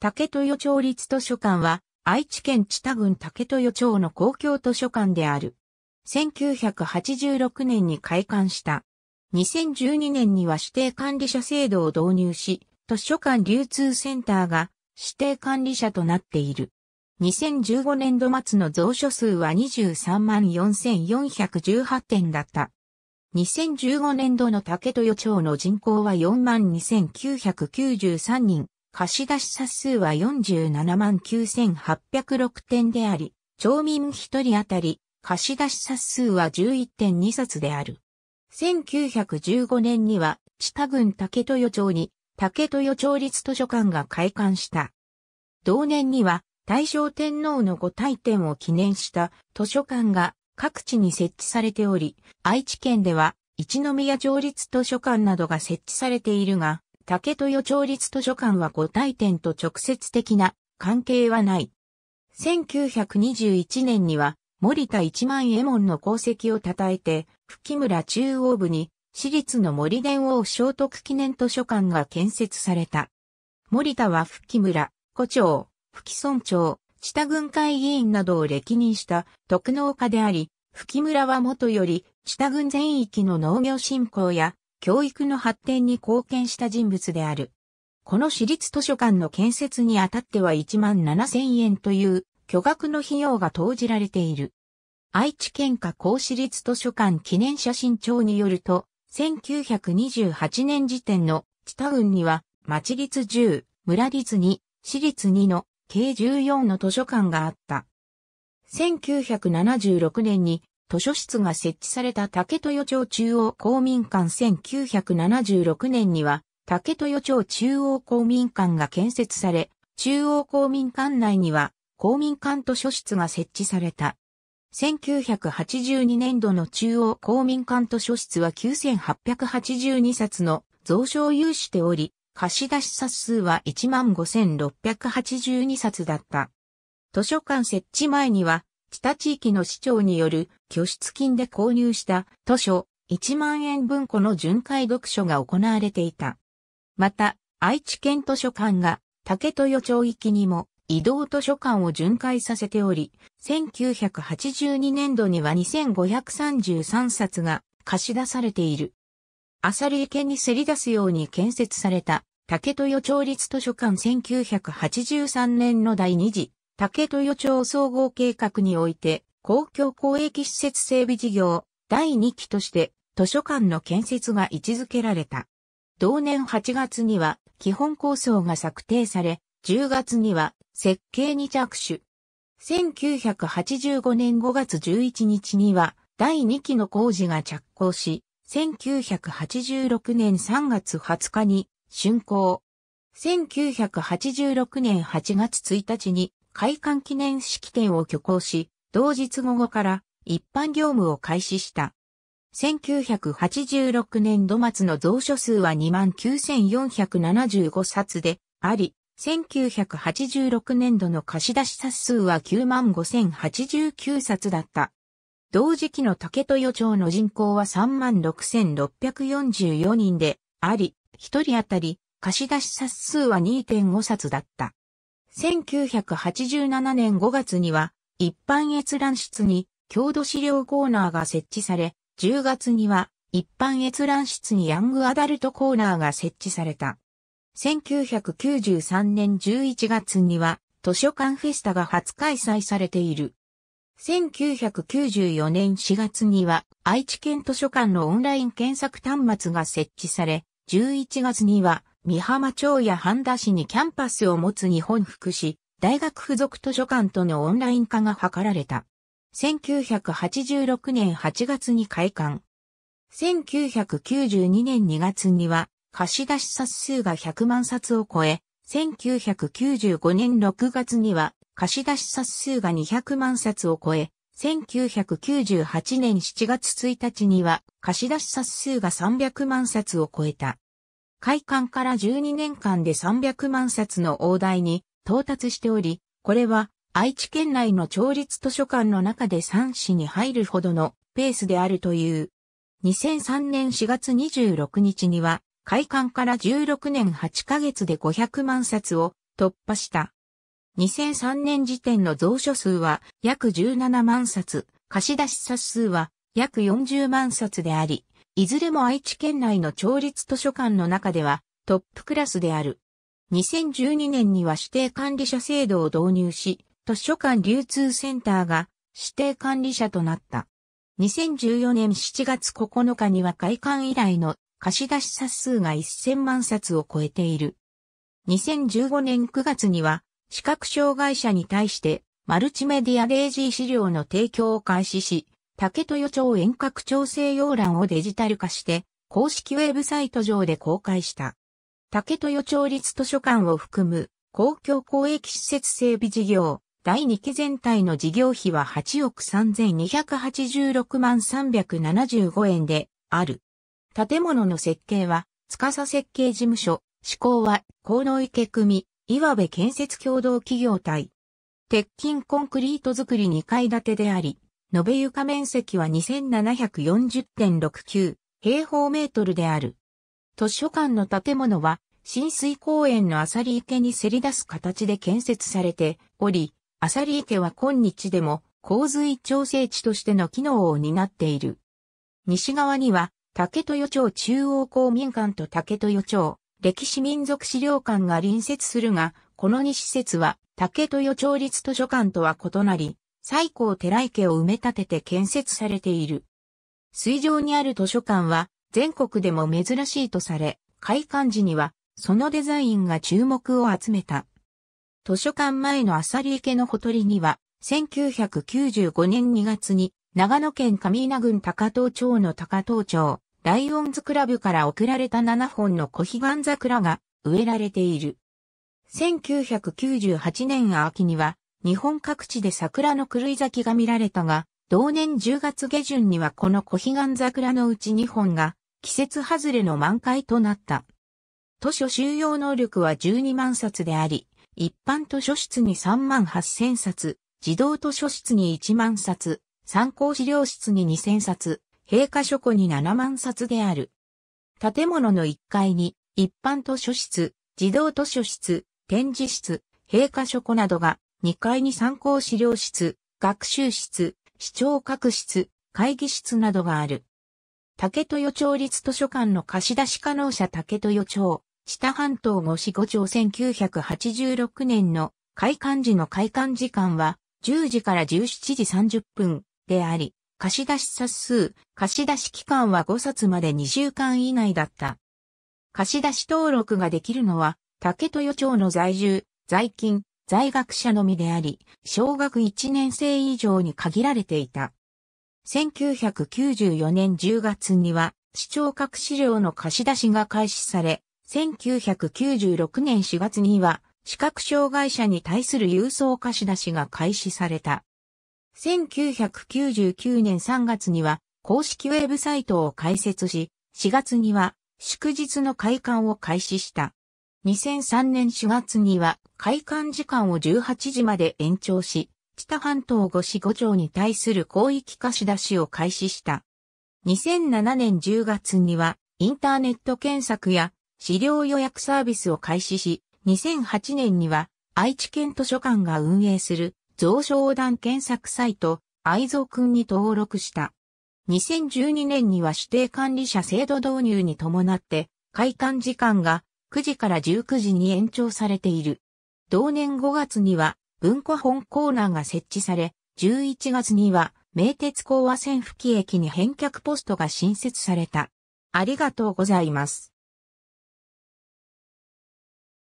竹豊町立図書館は、愛知県知多郡竹豊町の公共図書館である。1986年に開館した。2012年には指定管理者制度を導入し、図書館流通センターが指定管理者となっている。2015年度末の蔵書数は23万4418点だった。2015年度の竹豊町の人口は4万2993人、貸し出し冊数は47万9806点であり、町民一人当たり貸し出し冊数は11.2冊である。1915年には、地下郡竹豊町に竹豊町立図書館が開館した。同年には、大正天皇のご退典を記念した図書館が各地に設置されており、愛知県では一宮町立図書館などが設置されているが、竹豊町立図書館は五体店と直接的な関係はない。1921年には森田一万右衛門の功績を称えて、吹村中央部に私立の森伝王聖徳記念図書館が建設された。森田は吹村、古町、吹村町、知多郡会議員などを歴任した特農家であり、吹村は元より知多郡全域の農業振興や教育の発展に貢献した人物である。この私立図書館の建設にあたっては1万7千円という巨額の費用が投じられている。愛知県下公私立図書館記念写真帳によると、1928年時点の地田郡には、町立10、村立2、私立2の計14の図書館があった。1976年に図書室が設置された竹豊町中央公民館1976年には、竹豊町中央公民館が建設され、中央公民館内には公民館図書室が設置された。1982年度の中央公民館図書室は9882冊の蔵書を有しており、貸出冊数は15,682冊だった。図書館設置前には北地域の市長による拠出金で購入した図書1万円分庫の巡回読書が行われていた。また、愛知県図書館が竹豊町域にも移動図書館を巡回させており、1982年度には2533冊が貸し出されている。アサリ池にせり出すように建設された竹豊町立図書館1983年の第2次竹豊町総合計画において、公共公益施設整備事業第2期として図書館の建設が位置づけられた。同年8月には基本構想が策定され、10月には設計に着手。1985年5月11日には第2期の工事が着工し、1986年3月20日に竣工。1986年8月1日に開館記念式典を挙行し、同日午後から一般業務を開始した。1986年度末の蔵書数は29,475冊であり、1986年度の貸し出し冊数は95,089冊だった。同時期の竹豊町の人口は36,644人であり、1人当たり貸し出し冊数は2.5冊だった。1987年5月には一般閲覧室に郷土資料コーナーが設置され、10月には一般閲覧室にヤングアダルトコーナーが設置された。1993年11月には図書館フェスタが初開催されている。1994年4月には愛知県図書館のオンライン検索端末が設置され、11月には三浜町や半田市にキャンパスを持つ日本福祉大学附属図書館とのオンライン化が図られた。1986年8月に開館。1992年2月には貸し出し冊数が100万冊を超え、1995年6月には貸し出し冊数が200万冊を超え、1998年7月1日には貸し出し冊数が300万冊を超えた。開館から12年間で300万冊の大台に到達しており、これは愛知県内の町立図書館の中で3市に入るほどのペースであるという。2003年4月26日には、開館から16年8ヶ月で500万冊を突破した。2003年時点の蔵書数は約17万冊、貸し出し冊数は約40万冊であり、いずれも愛知県内の町立図書館の中ではトップクラスである。2012年には指定管理者制度を導入し、図書館流通センターが指定管理者となった。2014年7月9日には開館以来の貸し出し冊数が1000万冊を超えている。2015年9月には視覚障害者に対してマルチメディアレイジー資料の提供を開始し、竹豊町遠隔調整要欄をデジタル化して、公式ウェブサイト上で公開した。竹豊町立図書館を含む公共公益施設整備事業、第2期全体の事業費は8億3286万375円である。建物の設計は、司設計事務所、施工は、河野池組、岩部建設共同企業体。鉄筋コンクリート造り2階建てであり、延べ床面積は2740.69平方メートルである。図書館の建物は、浸水公園のアサリ池にせり出す形で建設されており、アサリ池は今日でも洪水調整地としての機能を担っている。西側には、竹豊町中央公民館と竹豊町歴史民族資料館が隣接するが、この2施設は竹豊町立図書館とは異なり、西高寺池を埋め立てて建設されている。水上にある図書館は全国でも珍しいとされ、開館時にはそのデザインが注目を集めた。図書館前のあさり池のほとりには、1995年2月に長野県上稲郡高藤町の高藤町、ライオンズクラブから贈られた7本の小彼岸桜が植えられている。1998年秋には日本各地で桜の狂い咲きが見られたが、同年10月下旬にはこの小彼岸桜のうち2本が季節外れの満開となった。図書収容能力は12万冊であり、一般図書室に3万8000冊、児童図書室に1万冊、参考資料室に2000冊、陛下書庫に7万冊である。建物の1階に一般図書室、児童図書室、展示室、陛下書庫などが2階に参考資料室、学習室、視聴覚室、会議室などがある。竹豊町立図書館の貸し出し可能者竹豊町、下半島五市五町1986年の開館時の開館時間は10時から17時30分であり、貸し出し冊数、貸し出し期間は5冊まで2週間以内だった。貸し出し登録ができるのは、竹豊町の在住、在勤、在学者のみであり、小学1年生以上に限られていた。1994年10月には、市長各資料の貸し出しが開始され、1996年4月には、視覚障害者に対する郵送貸し出しが開始された。1999年3月には公式ウェブサイトを開設し、4月には祝日の開館を開始した。2003年4月には開館時間を18時まで延長し、知多半島五市五町に対する広域貸し出しを開始した。2007年10月にはインターネット検索や資料予約サービスを開始し、2008年には愛知県図書館が運営する蔵書横断検索サイト、愛蔵くんに登録した。2012年には指定管理者制度導入に伴って、開館時間が9時から19時に延長されている。同年5月には文庫本コーナーが設置され、11月には名鉄高和線付近駅に返却ポストが新設された。ありがとうございます。